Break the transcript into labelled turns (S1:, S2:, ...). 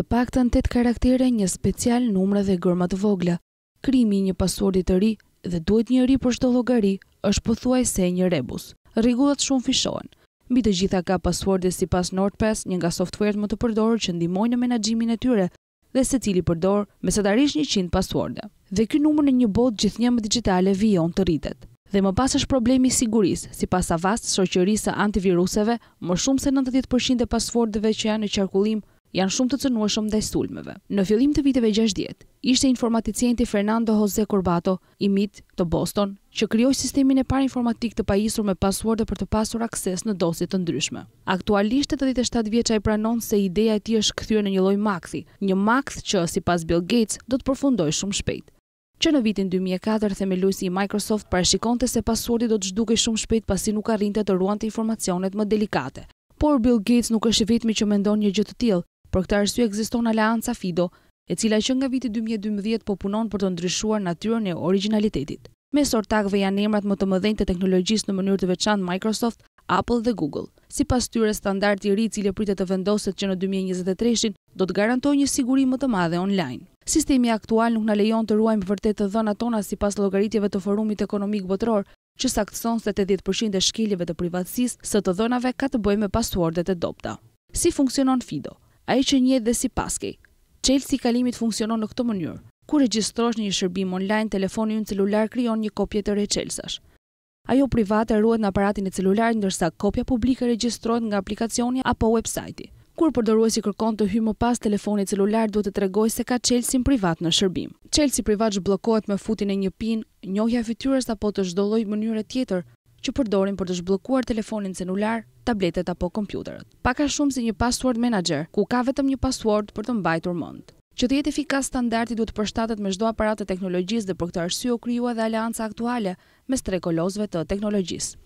S1: të paktën 8 karaktere një special numre dhe gërma të vogla. Krimi një pasuardit të ri dhe duhet një ri për shto logari është pëthuaj se një rebus. Rigullat shumë fishohen. Mbi të gjitha ka pasuardit si pas NordPass, një nga softwaret më të përdorë që ndimojnë në menagjimin e tyre dhe se cili përdorë me së darish një qindë pasuardit. Dhe kjo numër në një bot gjithë një më digitale vion të rritet. Dhe më pas është problemi sigurisë, si pas avast shoqërisë antiviruseve, më shumë se 90% e pasuardeve që janë në qarkullim janë shumë të cënueshëm ndaj sulmeve. Në fillim të viteve '60, ishte informaticienti Fernando Jose Corbato, i MIT të Boston, që krijoi sistemin e parë informatik të pajisur me passworde për të pasur akses në dosje të ndryshme. Aktualisht 87 i pranon se ideja e tij është kthyer në një lloj makthi, një makth që sipas Bill Gates do të përfundojë shumë shpejt. Që në vitin 2004 themeluesi i Microsoft parashikonte se passwordi do të zhdukej shumë shpejt pasi nuk arrinte të ruante informacionet më delikate. Por Bill Gates nuk është i vetmi që mendon një gjë të tillë. Për këtë arsye ekziston Alianca Fido, e cila që nga viti 2012 po punon për të ndryshuar natyrën e originalitetit. Me sortakve janë emrat më të mëdhenj të teknologjisë në mënyrë të veçantë Microsoft, Apple dhe Google. Sipas tyre standardi i ri i cili pritet të vendoset që në 2023-shin do të garantojë një siguri më të madhe online. Sistemi aktual nuk na lejon të ruajmë vërtet të dhënat tona sipas llogaritjeve të Forumit Ekonomik Botëror, që saktëson se 80% e shkeljeve të privatësisë së të dhënave ka të bëjë me pasuardet e dobta. Si funksionon Fido? a i që një dhe si paske. Chelsea kalimit funksionon në këtë mënyrë. Kur regjistrosh një shërbim online, telefoni unë celular kryon një kopje të reqelsash. Ajo private ruhet në aparatin e celularit ndërsa kopja publike regjistrohet nga aplikacioni apo websajti. Kur përdoruesi kërkon të hyjë më pas telefonit celular, duhet të tregojë se ka Chelsea privat në shërbim. Chelsea privat shblokohet me futjen e një PIN, njohja e fytyrës apo të çdo lloj mënyre tjetër që përdorin për të zhbllokuar telefonin celular tabletet apo kompjuterët. Pak a shumë si një password manager, ku ka vetëm një password për të mbajtur mend. Që të jetë efikas standardi duhet të përshtatet me çdo aparat të teknologjisë dhe për këtë arsye u dhe alianca aktuale mes tre të teknologjisë.